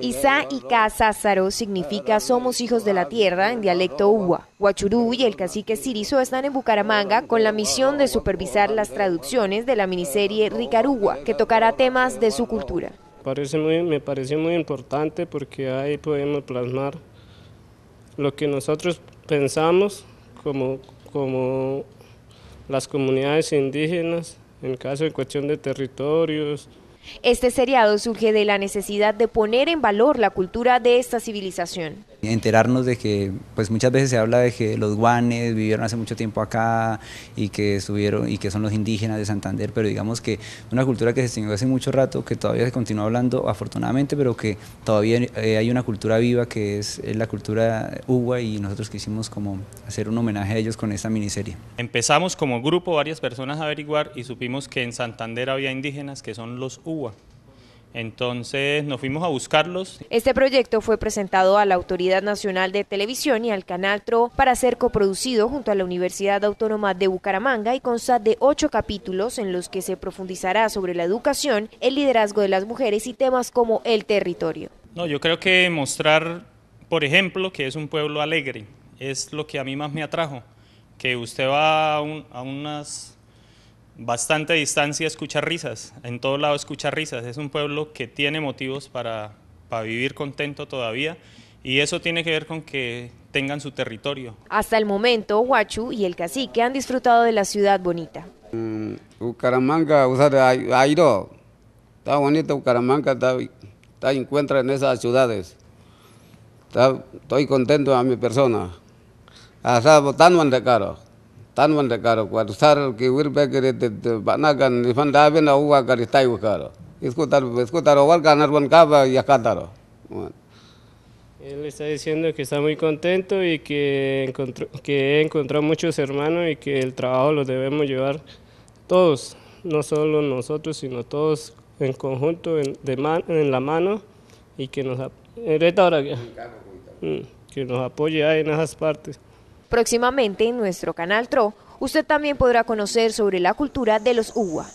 Isa y Sázaro significa somos hijos de la tierra en dialecto uwa. Huachurú y el cacique Sirizo están en Bucaramanga con la misión de supervisar las traducciones de la miniserie Ricarúa, que tocará temas de su cultura. me parece muy importante porque ahí podemos plasmar lo que nosotros pensamos como, como las comunidades indígenas en caso de cuestión de territorios. Este seriado surge de la necesidad de poner en valor la cultura de esta civilización. Enterarnos de que, pues muchas veces se habla de que los guanes vivieron hace mucho tiempo acá y que estuvieron y que son los indígenas de Santander, pero digamos que una cultura que se extinguió hace mucho rato, que todavía se continúa hablando afortunadamente, pero que todavía eh, hay una cultura viva que es la cultura Uwa y nosotros quisimos como hacer un homenaje a ellos con esta miniserie. Empezamos como grupo varias personas a averiguar y supimos que en Santander había indígenas que son los Uwa. Entonces nos fuimos a buscarlos. Este proyecto fue presentado a la Autoridad Nacional de Televisión y al Canal TRO para ser coproducido junto a la Universidad Autónoma de Bucaramanga y consta de ocho capítulos en los que se profundizará sobre la educación, el liderazgo de las mujeres y temas como el territorio. No, yo creo que mostrar, por ejemplo, que es un pueblo alegre es lo que a mí más me atrajo, que usted va a unas bastante distancia escucha risas, en todo lado escucha risas. Es un pueblo que tiene motivos para, para vivir contento todavía y eso tiene que ver con que tengan su territorio. Hasta el momento, Huachu y el cacique han disfrutado de la ciudad bonita. Mm, Bucaramanga, o Airo, está bonito Bucaramanga, está, encuentra en esas ciudades. estoy contento a mi persona. Hasta botando en caro tan van karo kwa sar que wirbe gere de bana gan ifan dabe a uwa kari tai karo इसको तर इसको ganar van capa? ¿Y acá तरो Él está diciendo que está muy contento y que encontró, que encontró muchos hermanos y que el trabajo lo debemos llevar todos, no solo nosotros, sino todos en conjunto, en, de la mano y que nos, pues, mm, que nos apoye ahí en esas partes. Próximamente en nuestro canal TRO, usted también podrá conocer sobre la cultura de los UWA.